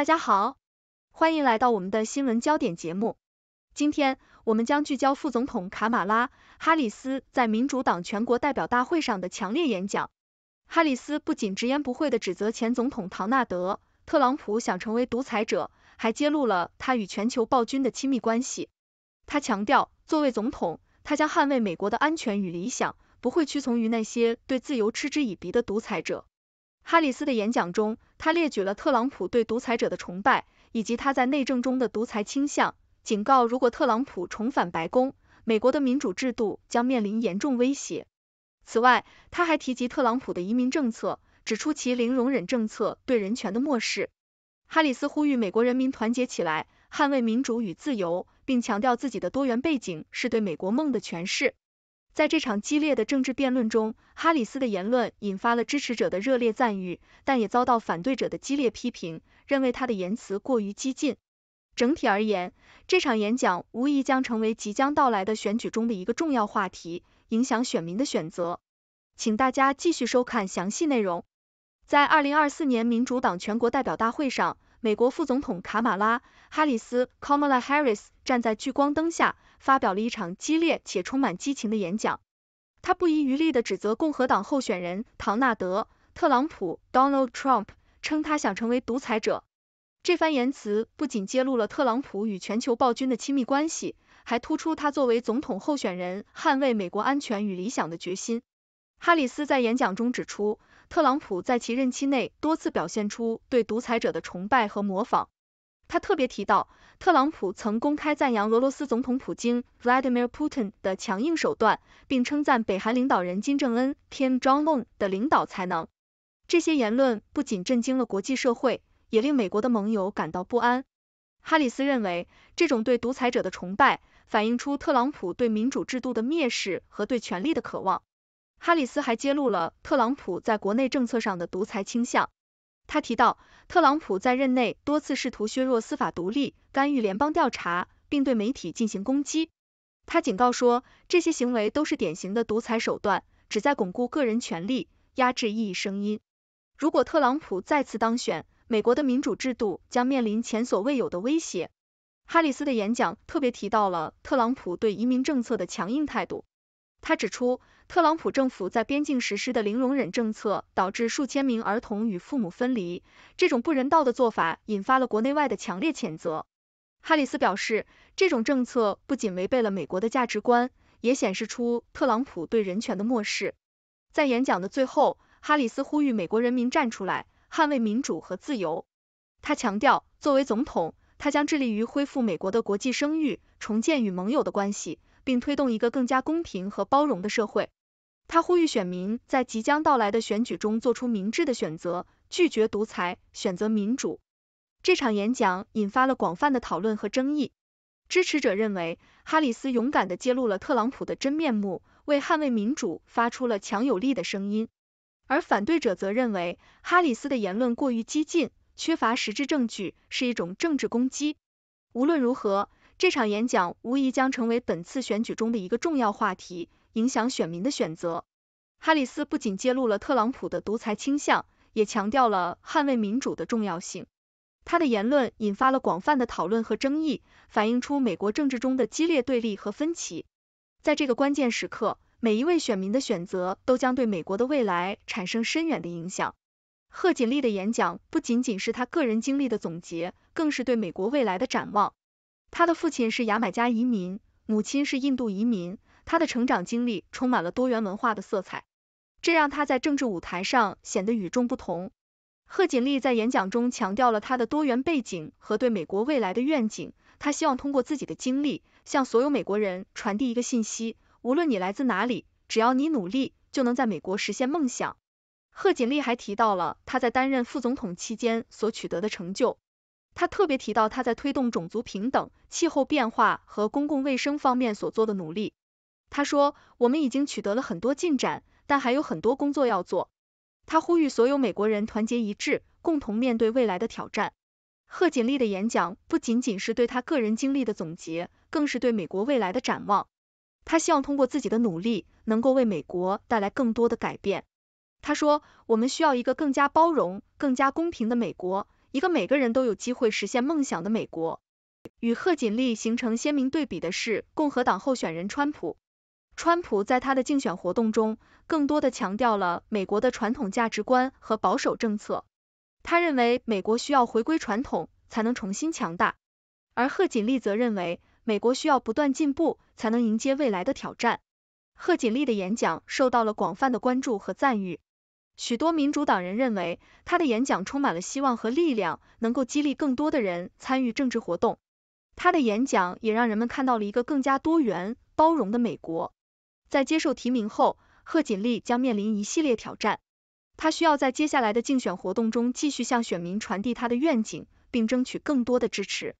大家好，欢迎来到我们的新闻焦点节目。今天，我们将聚焦副总统卡马拉·哈里斯在民主党全国代表大会上的强烈演讲。哈里斯不仅直言不讳地指责前总统唐纳德·特朗普想成为独裁者，还揭露了他与全球暴君的亲密关系。他强调，作为总统，他将捍卫美国的安全与理想，不会屈从于那些对自由嗤之以鼻的独裁者。哈里斯的演讲中，他列举了特朗普对独裁者的崇拜，以及他在内政中的独裁倾向，警告如果特朗普重返白宫，美国的民主制度将面临严重威胁。此外，他还提及特朗普的移民政策，指出其零容忍政策对人权的漠视。哈里斯呼吁美国人民团结起来，捍卫民主与自由，并强调自己的多元背景是对美国梦的诠释。在这场激烈的政治辩论中，哈里斯的言论引发了支持者的热烈赞誉，但也遭到反对者的激烈批评，认为他的言辞过于激进。整体而言，这场演讲无疑将成为即将到来的选举中的一个重要话题，影响选民的选择。请大家继续收看详细内容。在二零二四年民主党全国代表大会上，美国副总统卡马拉·哈里斯 （Kamala Harris） 站在聚光灯下。发表了一场激烈且充满激情的演讲，他不遗余力地指责共和党候选人唐纳德·特朗普 （Donald Trump），称他想成为独裁者。这番言辞不仅揭露了特朗普与全球暴君的亲密关系，还突出他作为总统候选人捍卫美国安全与理想的决心。哈里斯在演讲中指出，特朗普在其任期内多次表现出对独裁者的崇拜和模仿。他特别提到，特朗普曾公开赞扬俄罗斯总统普京 Vladimir Putin 的强硬手段，并称赞北韩领导人金正恩 Kim Jong Un 的领导才能。这些言论不仅震惊了国际社会，也令美国的盟友感到不安。哈里斯认为，这种对独裁者的崇拜反映出特朗普对民主制度的蔑视和对权力的渴望。哈里斯还揭露了特朗普在国内政策上的独裁倾向。他提到，特朗普在任内多次试图削弱司法独立、干预联邦调查，并对媒体进行攻击。他警告说，这些行为都是典型的独裁手段，旨在巩固个人权利，压制异议声音。如果特朗普再次当选，美国的民主制度将面临前所未有的威胁。哈里斯的演讲特别提到了特朗普对移民政策的强硬态度。他指出，特朗普政府在边境实施的零容忍政策导致数千名儿童与父母分离，这种不人道的做法引发了国内外的强烈谴责。哈里斯表示，这种政策不仅违背了美国的价值观，也显示出特朗普对人权的漠视。在演讲的最后，哈里斯呼吁美国人民站出来，捍卫民主和自由。他强调，作为总统，他将致力于恢复美国的国际声誉，重建与盟友的关系。并推动一个更加公平和包容的社会。他呼吁选民在即将到来的选举中做出明智的选择，拒绝独裁，选择民主。这场演讲引发了广泛的讨论和争议。支持者认为哈里斯勇敢地揭露了特朗普的真面目，为捍卫民主发出了强有力的声音；而反对者则认为哈里斯的言论过于激进，缺乏实质证据，是一种政治攻击。无论如何。这场演讲无疑将成为本次选举中的一个重要话题，影响选民的选择。哈里斯不仅揭露了特朗普的独裁倾向，也强调了捍卫民主的重要性。他的言论引发了广泛的讨论和争议，反映出美国政治中的激烈对立和分歧。在这个关键时刻，每一位选民的选择都将对美国的未来产生深远的影响。贺锦丽的演讲不仅仅是他个人经历的总结，更是对美国未来的展望。他的父亲是牙买加移民，母亲是印度移民，他的成长经历充满了多元文化的色彩，这让他在政治舞台上显得与众不同。贺锦丽在演讲中强调了他的多元背景和对美国未来的愿景。他希望通过自己的经历，向所有美国人传递一个信息：无论你来自哪里，只要你努力，就能在美国实现梦想。贺锦丽还提到了他在担任副总统期间所取得的成就。他特别提到他在推动种族平等、气候变化和公共卫生方面所做的努力。他说：“我们已经取得了很多进展，但还有很多工作要做。”他呼吁所有美国人团结一致，共同面对未来的挑战。贺锦丽的演讲不仅仅是对他个人经历的总结，更是对美国未来的展望。他希望通过自己的努力，能够为美国带来更多的改变。他说：“我们需要一个更加包容、更加公平的美国。”一个每个人都有机会实现梦想的美国，与贺锦丽形成鲜明对比的是共和党候选人川普。川普在他的竞选活动中，更多的强调了美国的传统价值观和保守政策。他认为美国需要回归传统，才能重新强大。而贺锦丽则认为美国需要不断进步，才能迎接未来的挑战。贺锦丽的演讲受到了广泛的关注和赞誉。许多民主党人认为，他的演讲充满了希望和力量，能够激励更多的人参与政治活动。他的演讲也让人们看到了一个更加多元、包容的美国。在接受提名后，贺锦丽将面临一系列挑战，她需要在接下来的竞选活动中继续向选民传递她的愿景，并争取更多的支持。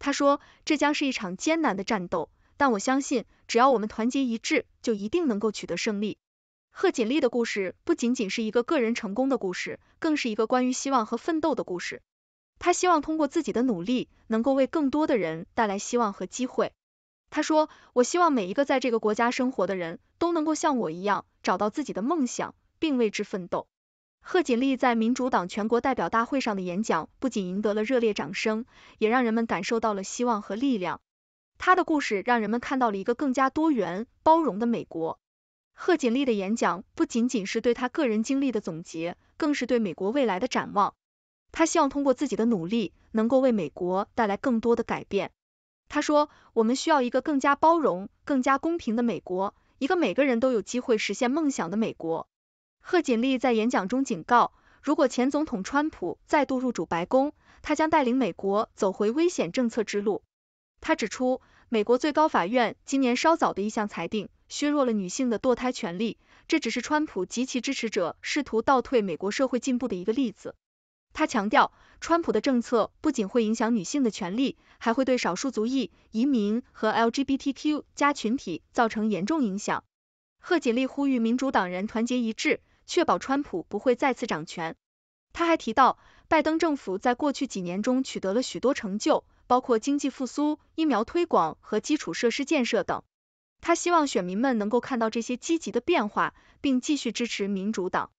他说：“这将是一场艰难的战斗，但我相信，只要我们团结一致，就一定能够取得胜利。”贺锦丽的故事不仅仅是一个个人成功的故事，更是一个关于希望和奋斗的故事。她希望通过自己的努力，能够为更多的人带来希望和机会。她说：“我希望每一个在这个国家生活的人，都能够像我一样，找到自己的梦想，并为之奋斗。”贺锦丽在民主党全国代表大会上的演讲，不仅赢得了热烈掌声，也让人们感受到了希望和力量。她的故事让人们看到了一个更加多元、包容的美国。贺锦丽的演讲不仅仅是对她个人经历的总结，更是对美国未来的展望。她希望通过自己的努力，能够为美国带来更多的改变。她说：“我们需要一个更加包容、更加公平的美国，一个每个人都有机会实现梦想的美国。”贺锦丽在演讲中警告，如果前总统川普再度入主白宫，他将带领美国走回危险政策之路。他指出，美国最高法院今年稍早的一项裁定。削弱了女性的堕胎权利，这只是川普及其支持者试图倒退美国社会进步的一个例子。他强调，川普的政策不仅会影响女性的权利，还会对少数族裔、移民和 LGBTQ+ 群体造成严重影响。贺锦丽呼吁民主党人团结一致，确保川普不会再次掌权。他还提到，拜登政府在过去几年中取得了许多成就，包括经济复苏、疫苗推广和基础设施建设等。他希望选民们能够看到这些积极的变化，并继续支持民主党。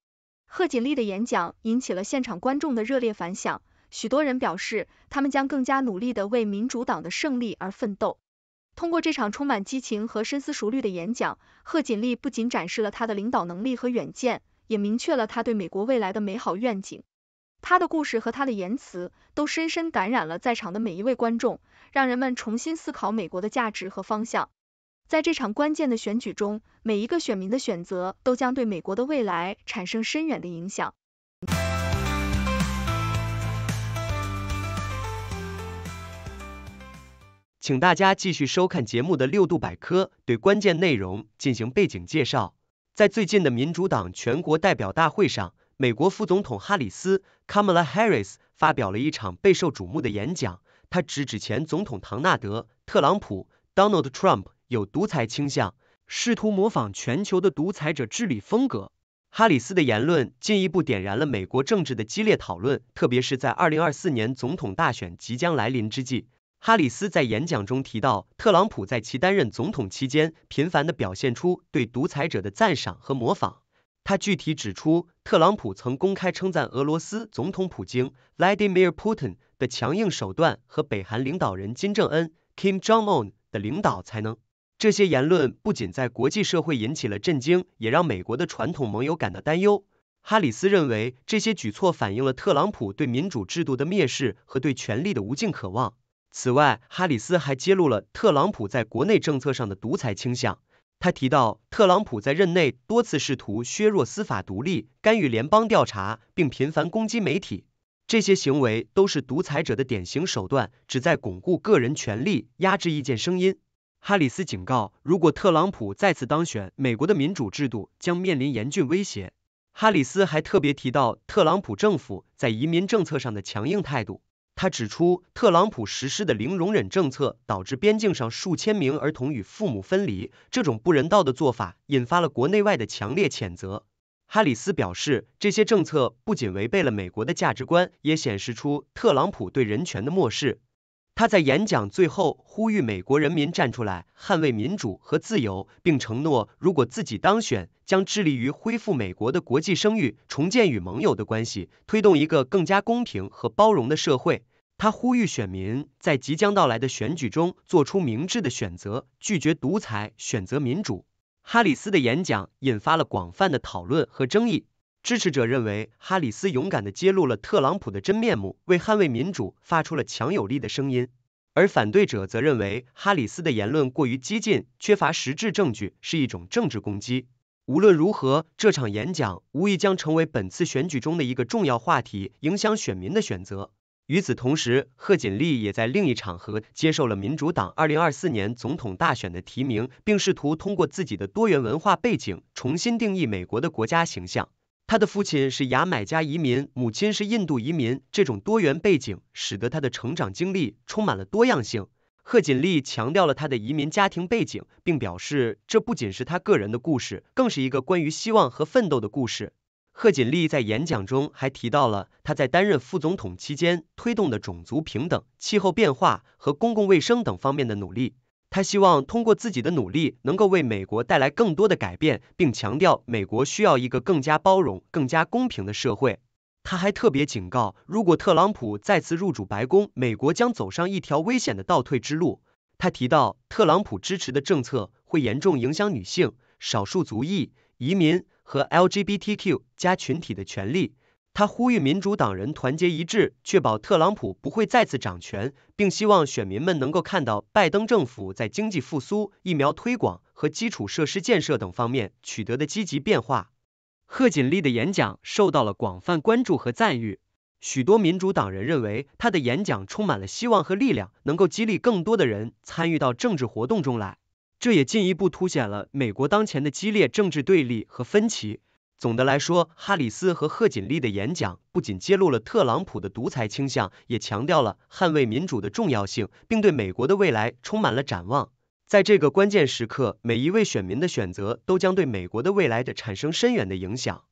贺锦丽的演讲引起了现场观众的热烈反响，许多人表示他们将更加努力的为民主党的胜利而奋斗。通过这场充满激情和深思熟虑的演讲，贺锦丽不仅展示了她的领导能力和远见，也明确了他对美国未来的美好愿景。他的故事和他的言辞都深深感染了在场的每一位观众，让人们重新思考美国的价值和方向。在这场关键的选举中，每一个选民的选择都将对美国的未来产生深远的影响。请大家继续收看节目的六度百科，对关键内容进行背景介绍。在最近的民主党全国代表大会上，美国副总统哈里斯 （Kamala Harris） 发表了一场备受瞩目的演讲。他指指前总统唐纳德·特朗普 （Donald Trump）。有独裁倾向，试图模仿全球的独裁者治理风格。哈里斯的言论进一步点燃了美国政治的激烈讨论，特别是在2024年总统大选即将来临之际。哈里斯在演讲中提到，特朗普在其担任总统期间，频繁地表现出对独裁者的赞赏和模仿。他具体指出，特朗普曾公开称赞俄罗斯总统普京 （Vladimir Putin） 的强硬手段和北韩领导人金正恩 （Kim Jong Un） 的领导才能。这些言论不仅在国际社会引起了震惊，也让美国的传统盟友感到担忧。哈里斯认为，这些举措反映了特朗普对民主制度的蔑视和对权力的无尽渴望。此外，哈里斯还揭露了特朗普在国内政策上的独裁倾向。他提到，特朗普在任内多次试图削弱司法独立、干预联邦调查，并频繁攻击媒体。这些行为都是独裁者的典型手段，旨在巩固个人权力、压制意见声音。哈里斯警告，如果特朗普再次当选，美国的民主制度将面临严峻威胁。哈里斯还特别提到特朗普政府在移民政策上的强硬态度。他指出，特朗普实施的零容忍政策导致边境上数千名儿童与父母分离，这种不人道的做法引发了国内外的强烈谴责。哈里斯表示，这些政策不仅违背了美国的价值观，也显示出特朗普对人权的漠视。他在演讲最后呼吁美国人民站出来捍卫民主和自由，并承诺如果自己当选，将致力于恢复美国的国际声誉，重建与盟友的关系，推动一个更加公平和包容的社会。他呼吁选民在即将到来的选举中做出明智的选择，拒绝独裁，选择民主。哈里斯的演讲引发了广泛的讨论和争议。支持者认为哈里斯勇敢地揭露了特朗普的真面目，为捍卫民主发出了强有力的声音；而反对者则认为哈里斯的言论过于激进，缺乏实质证据，是一种政治攻击。无论如何，这场演讲无疑将成为本次选举中的一个重要话题，影响选民的选择。与此同时，贺锦丽也在另一场合接受了民主党二零二四年总统大选的提名，并试图通过自己的多元文化背景重新定义美国的国家形象。他的父亲是牙买加移民，母亲是印度移民。这种多元背景使得他的成长经历充满了多样性。贺锦丽强调了他的移民家庭背景，并表示这不仅是他个人的故事，更是一个关于希望和奋斗的故事。贺锦丽在演讲中还提到了他在担任副总统期间推动的种族平等、气候变化和公共卫生等方面的努力。他希望通过自己的努力，能够为美国带来更多的改变，并强调美国需要一个更加包容、更加公平的社会。他还特别警告，如果特朗普再次入主白宫，美国将走上一条危险的倒退之路。他提到，特朗普支持的政策会严重影响女性、少数族裔、移民和 LGBTQ 加群体的权利。他呼吁民主党人团结一致，确保特朗普不会再次掌权，并希望选民们能够看到拜登政府在经济复苏、疫苗推广和基础设施建设等方面取得的积极变化。贺锦丽的演讲受到了广泛关注和赞誉，许多民主党人认为她的演讲充满了希望和力量，能够激励更多的人参与到政治活动中来。这也进一步凸显了美国当前的激烈政治对立和分歧。总的来说，哈里斯和贺锦丽的演讲不仅揭露了特朗普的独裁倾向，也强调了捍卫民主的重要性，并对美国的未来充满了展望。在这个关键时刻，每一位选民的选择都将对美国的未来的产生深远的影响。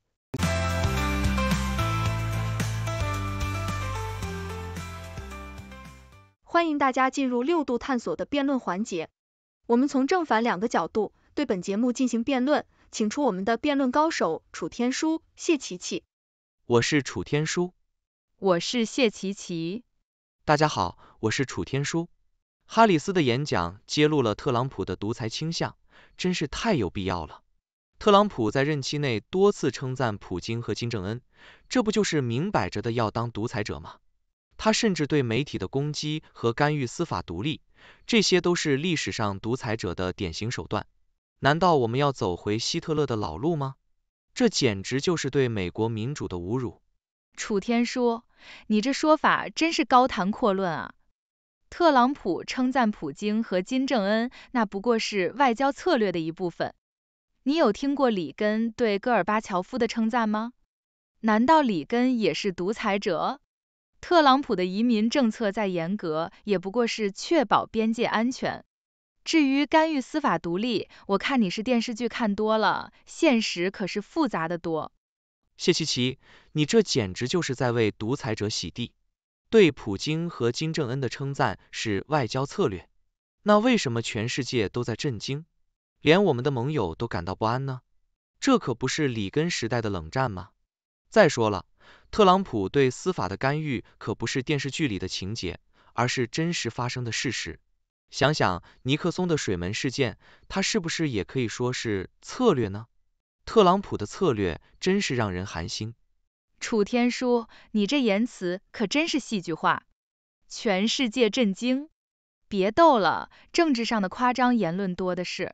欢迎大家进入六度探索的辩论环节，我们从正反两个角度对本节目进行辩论。请出我们的辩论高手楚天舒、谢琪琪。我是楚天舒。我是谢琪琪。大家好，我是楚天舒。哈里斯的演讲揭露了特朗普的独裁倾向，真是太有必要了。特朗普在任期内多次称赞普京和金正恩，这不就是明摆着的要当独裁者吗？他甚至对媒体的攻击和干预司法独立，这些都是历史上独裁者的典型手段。难道我们要走回希特勒的老路吗？这简直就是对美国民主的侮辱。楚天舒，你这说法真是高谈阔论啊！特朗普称赞普京和金正恩，那不过是外交策略的一部分。你有听过里根对戈尔巴乔夫的称赞吗？难道里根也是独裁者？特朗普的移民政策再严格，也不过是确保边界安全。至于干预司法独立，我看你是电视剧看多了，现实可是复杂的多。谢琪琪，你这简直就是在为独裁者洗地。对普京和金正恩的称赞是外交策略，那为什么全世界都在震惊，连我们的盟友都感到不安呢？这可不是里根时代的冷战吗？再说了，特朗普对司法的干预可不是电视剧里的情节，而是真实发生的事实。想想尼克松的水门事件，他是不是也可以说是策略呢？特朗普的策略真是让人寒心。楚天舒，你这言辞可真是戏剧化，全世界震惊。别逗了，政治上的夸张言论多的是。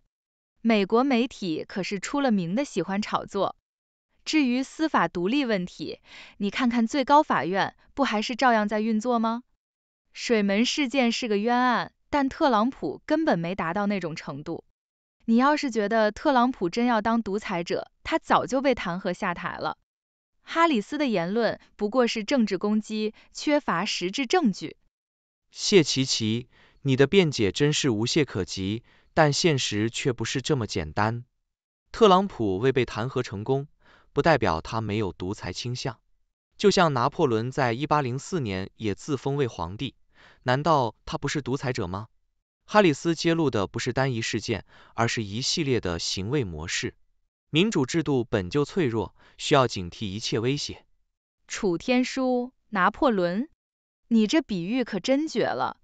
美国媒体可是出了名的喜欢炒作。至于司法独立问题，你看看最高法院，不还是照样在运作吗？水门事件是个冤案。但特朗普根本没达到那种程度。你要是觉得特朗普真要当独裁者，他早就被弹劾下台了。哈里斯的言论不过是政治攻击，缺乏实质证据。谢奇奇，你的辩解真是无懈可击，但现实却不是这么简单。特朗普未被弹劾成功，不代表他没有独裁倾向。就像拿破仑在一八零四年也自封为皇帝。难道他不是独裁者吗？哈里斯揭露的不是单一事件，而是一系列的行为模式。民主制度本就脆弱，需要警惕一切威胁。楚天舒，拿破仑，你这比喻可真绝了。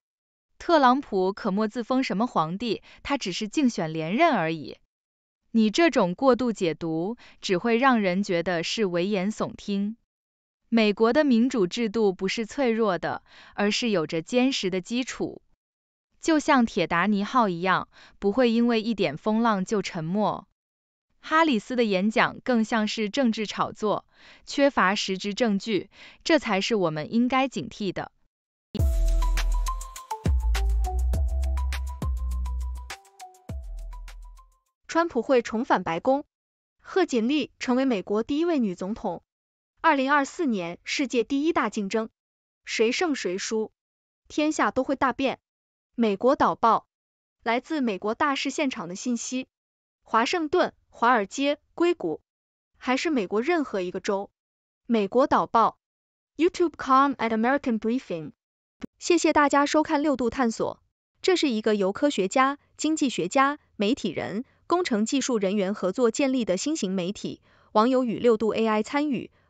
特朗普可莫自封什么皇帝，他只是竞选连任而已。你这种过度解读，只会让人觉得是危言耸听。美国的民主制度不是脆弱的，而是有着坚实的基础，就像铁达尼号一样，不会因为一点风浪就沉没。哈里斯的演讲更像是政治炒作，缺乏实质证据，这才是我们应该警惕的。川普会重返白宫，贺锦丽成为美国第一位女总统。二零二四年世界第一大竞争，谁胜谁输，天下都会大变。美国导报，来自美国大事现场的信息，华盛顿、华尔街、硅谷，还是美国任何一个州。美国导报，YouTube.com at American Briefing。谢谢大家收看六度探索，这是一个由科学家、经济学家、媒体人、工程技术人员合作建立的新型媒体，网友与六度 AI 参与。